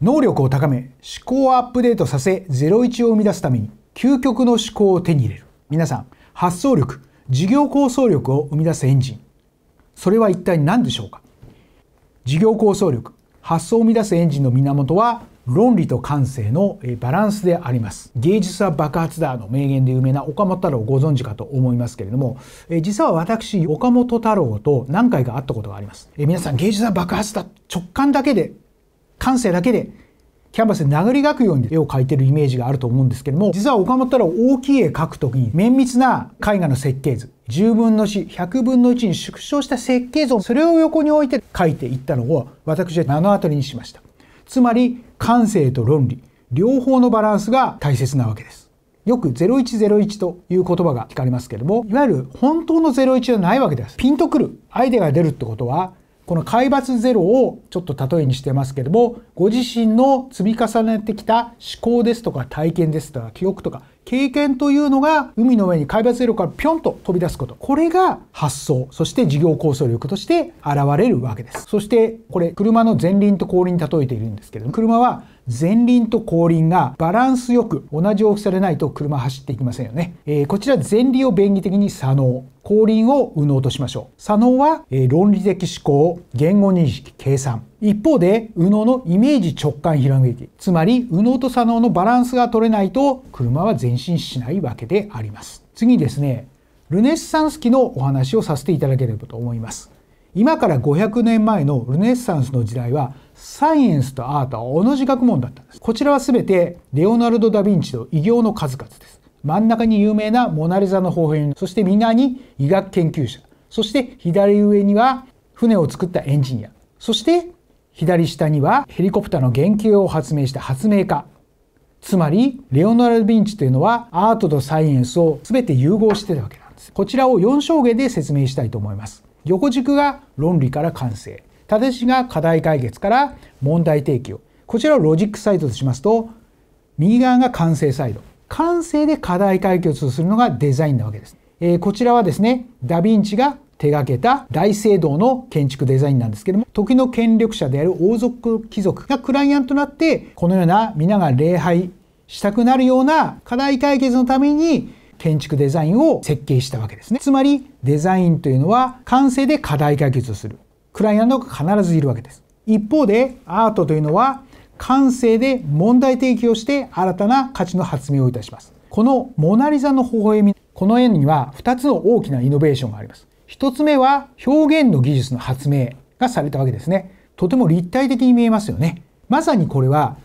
能力を高め思考をアップデートさせ01を生み出すために究極の思考を手に入れる皆さん発想力事業構想力を生み出すエンジンそれは一体何でしょうか事業構想力発想を生み出すエンジンの源は論理と感性のバランスであります芸術は爆発だの名言で有名な岡本太郎をご存知かと思いますけれども実は私岡本太郎と何回か会ったことがあります皆さん芸術は爆発だ直感だけで感性だけでキャンバスで殴り書くように絵を描いてるイメージがあると思うんですけども実は岡本太郎大きい絵描くときに綿密な絵画の設計図10分の4100分の1に縮小した設計図をそれを横に置いて描いていったのを私は目の当たりにしましたつまり感性と論理両方のバランスが大切なわけですよく0101という言葉が聞かれますけどもいわゆる本当の01じゃないわけですピンとくるアイデアが出るってことはこの海抜ゼロをちょっと例えにしてますけどもご自身の積み重ねてきた思考ですとか体験ですとか記憶とか経験というのが海の上に海抜ゼロからピョンと飛び出すことこれが発想そして事業構想力として現れるわけですそしてこれ車の前輪と後輪に例えているんですけども車は前輪と後輪がバランスよく同じ大きさでないと車走っていきませんよね。えー、こちら前輪を便宜的に左脳、後輪を右脳としましょう。左脳は、え論理的思考、言語認識、計算。一方で、右脳のイメージ直感ひらめき。つまり、右脳と左脳のバランスが取れないと、車は前進しないわけであります。次にですね、ルネッサンス期のお話をさせていただければと思います。今から500年前のルネッサンスの時代はサイエンスとアートは同じ学問だったんですこちらは全てレオナルド・ダ・ヴィンチの異業の数々です真ん中に有名なモナ・リザの方編そして皆に医学研究者そして左上には船を作ったエンジニアそして左下にはヘリコプターの原型を発明した発明家つまりレオナルド・ヴィンチというのはアートとサイエンスを全て融合してたわけなんですこちらを4象限で説明したいと思います横軸が論理から完成。縦軸が課題解決から問題提起をこちらをロジックサイドとしますと右側が完成サイド完成で課題解決をするのがデザインなわけです、えー、こちらはですねダ・ヴィンチが手がけた大聖堂の建築デザインなんですけども時の権力者である王族貴族がクライアントになってこのような皆が礼拝したくなるような課題解決のために建築デザインを設計したわけですね。つまりデザインというのは完成で課題解決をする。クライアントが必ずいるわけです。一方でアートというのは感性で問題提起をして新たな価値の発明をいたします。このモナリザの微笑み、この絵には2つの大きなイノベーションがあります。1つ目は表現の技術の発明がされたわけですね。とても立体的に見えますよね。まさにこれは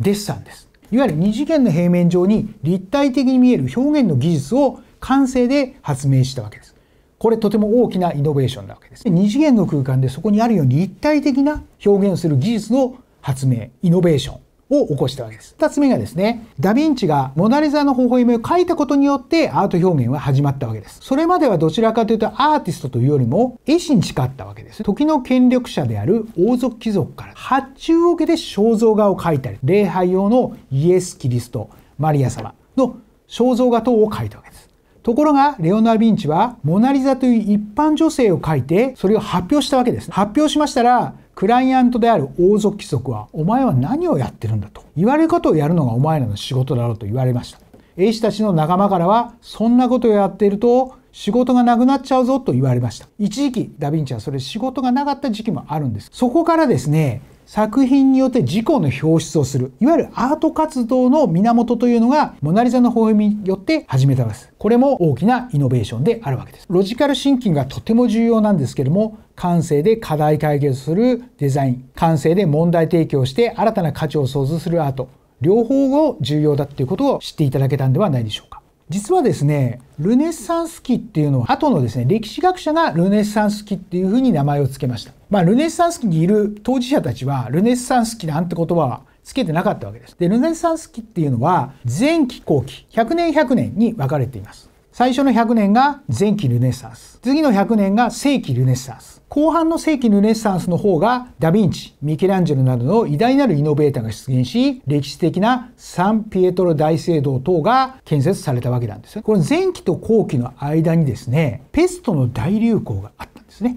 デッサンです。いわゆる二次元の平面上に立体的に見える表現の技術を完成で発明したわけです。これとても大きなイノベーションなわけです。二次元の空間でそこにあるように立体的な表現をする技術の発明、イノベーション。を起こしたわけです。二つ目がですね、ダヴィンチがモナリザの微笑みを描いたことによってアート表現は始まったわけです。それまではどちらかというとアーティストというよりも絵師に誓ったわけです。時の権力者である王族貴族から発注を受けて肖像画を描いたり、礼拝用のイエス・キリスト、マリア様の肖像画等を描いたわけです。ところが、レオナ・ヴィンチは、モナリザという一般女性を描いて、それを発表したわけです。発表しましたら、クライアントである王族貴族はお前は何をやってるんだと言われることをやるのがお前らの仕事だろうと言われました英氏たちの仲間からはそんなことをやっていると仕事がなくなっちゃうぞと言われました一時期ダヴィンチはそれ仕事がなかった時期もあるんですそこからですね作品によって自己の表出をするいわゆるアート活動の源というのがモナ・リザの微笑みによって始めたわけですこれも大きなイノベーションであるわけですロジカルシンキングがとても重要なんですけども感性で課題解決するデザイン感性で問題提供して新たな価値を創造するアート両方を重要だっていうことを知っていただけたんではないでしょうか実はですね、ルネッサンス期っていうのは、後のですね、歴史学者がルネッサンス期っていうふうに名前を付けました。まあ、ルネッサンス期にいる当事者たちは、ルネッサンス期なんて言葉はつけてなかったわけです。で、ルネッサンス期っていうのは、前期後期、100年100年に分かれています。最初の100年が前期ルネッサンス。次の100年が正期ルネッサンス。後半の世紀のルネサンスの方がダ・ヴィンチ、ミケランジェロなどの偉大なるイノベーターが出現し、歴史的なサンピエトロ大聖堂等が建設されたわけなんですこの前期と後期の間にですね、ペストの大流行があったんですね。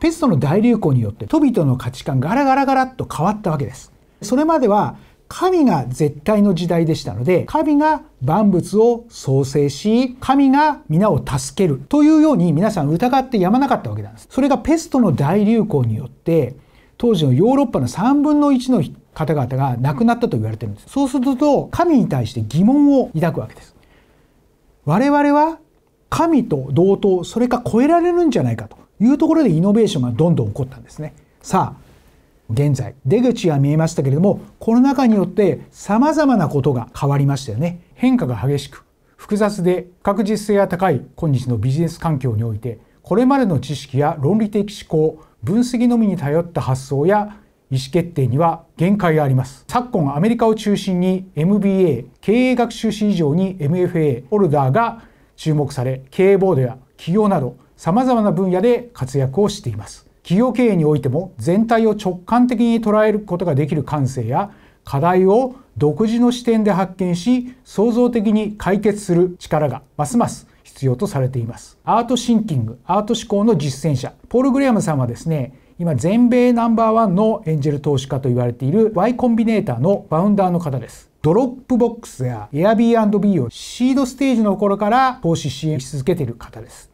ペストの大流行によって人々の価値観ガラガラガラっと変わったわけです。それまでは神が絶対の時代でしたので、神が万物を創生し、神が皆を助けるというように皆さん疑ってやまなかったわけなんです。それがペストの大流行によって、当時のヨーロッパの3分の1の方々が亡くなったと言われてるんです。そうすると、神に対して疑問を抱くわけです。我々は神と同等、それか超えられるんじゃないかというところでイノベーションがどんどん起こったんですね。さあ、現在出口は見えましたけれどもコロナ禍によって様々なことが変わりましたよね変化が激しく複雑で確実性が高い今日のビジネス環境においてこれまでの知識や論理的思考分析のみに頼った発想や意思決定には限界があります昨今アメリカを中心に MBA 経営学習士以上に MFA ホルダーが注目され経営ボードや企業など様々な分野で活躍をしています企業経営においても全体を直感的に捉えることができる感性や課題を独自の視点で発見し創造的に解決する力がますます必要とされていますアートシンキングアート思考の実践者ポール・グレアムさんはですね今全米ナンバーワンのエンジェル投資家と言われている Y コンビネーターのバウンダーの方ですドロップボックスや Airbnb をシードステージの頃から投資支援し続けている方です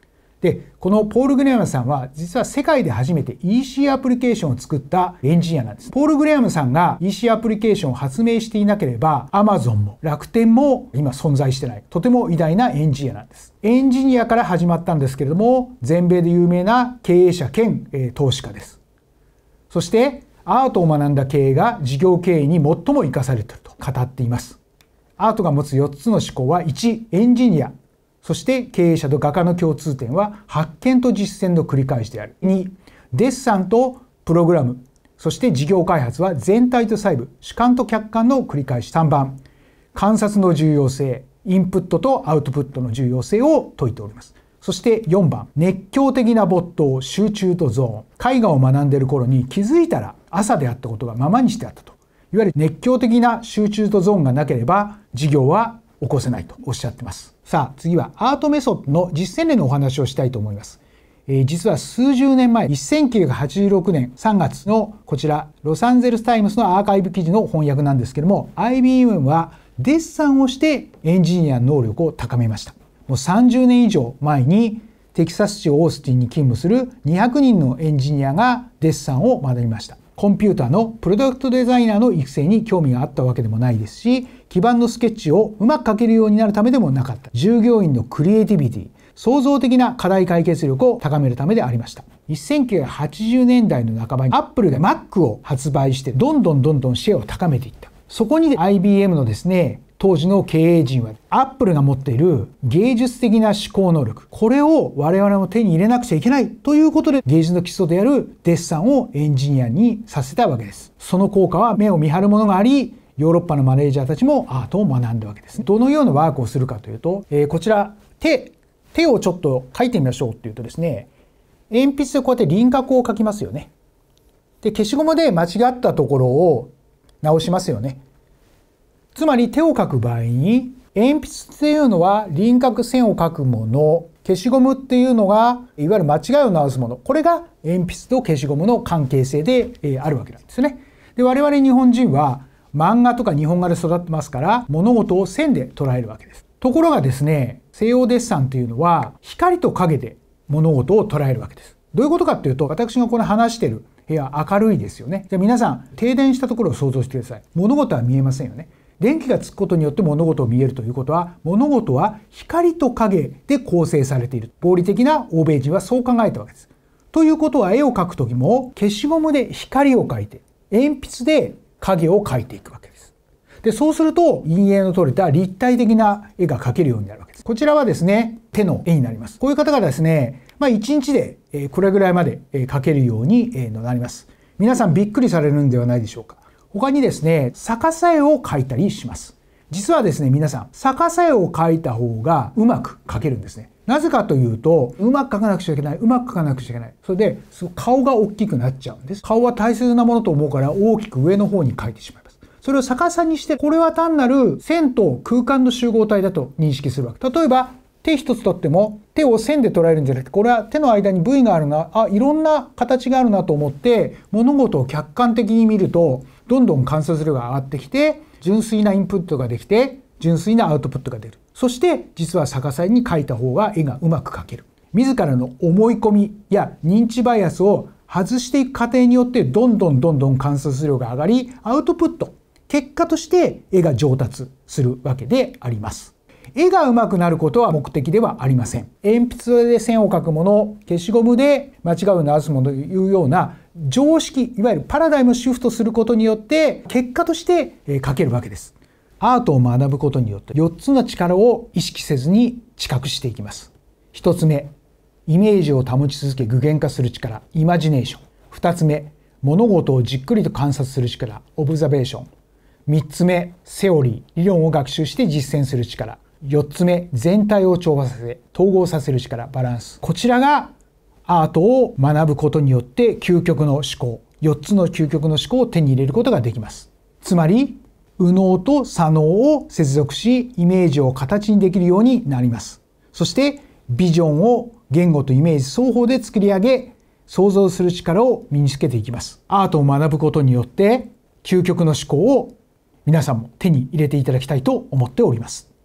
でこのポール・グレアムさんは実は世界で初めて EC アプリケーションを作ったエンジニアなんですポール・グレアムさんが EC アプリケーションを発明していなければ Amazon も楽天も今存在してないとても偉大なエンジニアなんですエンジニアから始まったんですけれども全米で有名な経営者兼、えー、投資家ですそしてアートを学んだ経営が事業経営に最も生かされていると語っていますアートが持つ4つの思考は1エンジニアそして経営者と画家の共通点は発見と実践の繰り返しである。2、デッサンとプログラム、そして事業開発は全体と細部、主観と客観の繰り返し。3番、観察の重要性、インプットとアウトプットの重要性を説いております。そして4番、熱狂的な没頭、集中とゾーン。絵画を学んでいる頃に気づいたら朝であったことがままにしてあったと。いわゆる熱狂的な集中とゾーンがなければ、事業は起こせないとおっしゃってます。さあ次はアートメソッドの実践例のお話をしたいと思います。えー、実は数十年前1986年3月のこちらロサンゼルス・タイムズのアーカイブ記事の翻訳なんですけども IBM はデッサンをしてエンジニア能力を高めました。もう30年以上前にテキサス州オースティンに勤務する200人のエンジニアがデッサンを学びました。コンピューターのプロダクトデザイナーの育成に興味があったわけでもないですし基盤のスケッチをうまく書けるようになるためでもなかった従業員のクリエイティビティ創造的な課題解決力を高めるためでありました1980年代の半ばにアップルが Mac を発売してどんどんどんどんシェアを高めていったそこに IBM のですね当時の経営陣はアップルが持っている芸術的な思考能力これを我々も手に入れなくちゃいけないということで芸術の基礎であるデッサンをエンジニアにさせたわけですその効果は目を見張るものがありヨーロッパのマネージャーたちもアートを学んだわけですどのようなワークをするかというと、えー、こちら手手をちょっと書いてみましょうっていうとですね鉛筆でこうやって輪郭を書きますよねで消しゴムで間違ったところを直しますよねつまり手を描く場合に鉛筆っていうのは輪郭線を描くもの消しゴムっていうのがいわゆる間違いを直すものこれが鉛筆と消しゴムの関係性で、えあるわけなんですね。で我々日本人は漫画とか日本画で育ってますから物事を線で捉えるわけです。ところがですね西洋デッサンというのは光と影で物事を捉えるわけです。どういうことかっていうと私がこの話してる部屋明るいですよね。じゃあ皆さん停電したところを想像してください。物事は見えませんよね。電気がつくことによって物事を見えるということは、物事は光と影で構成されている。合理的な欧米人はそう考えたわけです。ということは絵を描くときも消しゴムで光を描いて、鉛筆で影を描いていくわけです。で、そうすると陰影の取れた立体的な絵が描けるようになるわけです。こちらはですね、手の絵になります。こういう方がですね、まあ一日でこれぐらいまで描けるようになります。皆さんびっくりされるんではないでしょうか。他にですね、逆さ絵を描いたりします。実はですね、皆さん、逆さ絵を描いた方がうまく描けるんですね。なぜかというと、うまく描かなくちゃいけない、うまく描かなくちゃいけない。それで、顔が大きくなっちゃうんです。顔は大切なものと思うから大きく上の方に描いてしまいます。それを逆さにして、これは単なる線と空間の集合体だと認識するわけ。例えば、手一つとっても手を線で捉えるんじゃなくてこれは手の間に部位があるなあいろんな形があるなと思って物事を客観的に見るとどんどん観察量が上がってきて純粋なインプットができて純粋なアウトプットが出るそして実は逆さに描いた方が絵がうまく描ける自らの思い込みや認知バイアスを外していく過程によってどんどんどんどん観察量が上がりアウトプット結果として絵が上達するわけであります絵が上手くなることは目的ではありません鉛筆で線を描くもの消しゴムで間違うを直すものというような常識いわゆるパラダイムシフトすることによって結果として書けるわけですアートを学ぶことによって4つの力を意識せずに知覚していきます1つ目イメージを保ち続け具現化する力イマジネーション2つ目物事をじっくりと観察する力オブザベーション3つ目セオリー理論を学習して実践する力4つ目全体を調和させ統合させる力バランスこちらがアートを学ぶことによって究極の思考4つの究極の思考を手に入れることができますつまり右脳と左脳を接続しイメージを形にできるようになりますそしてビジョンを言語とイメージ双方で作り上げ想像する力を身につけていきますアートを学ぶことによって究極の思考を皆さんも手に入れていただきたいと思っております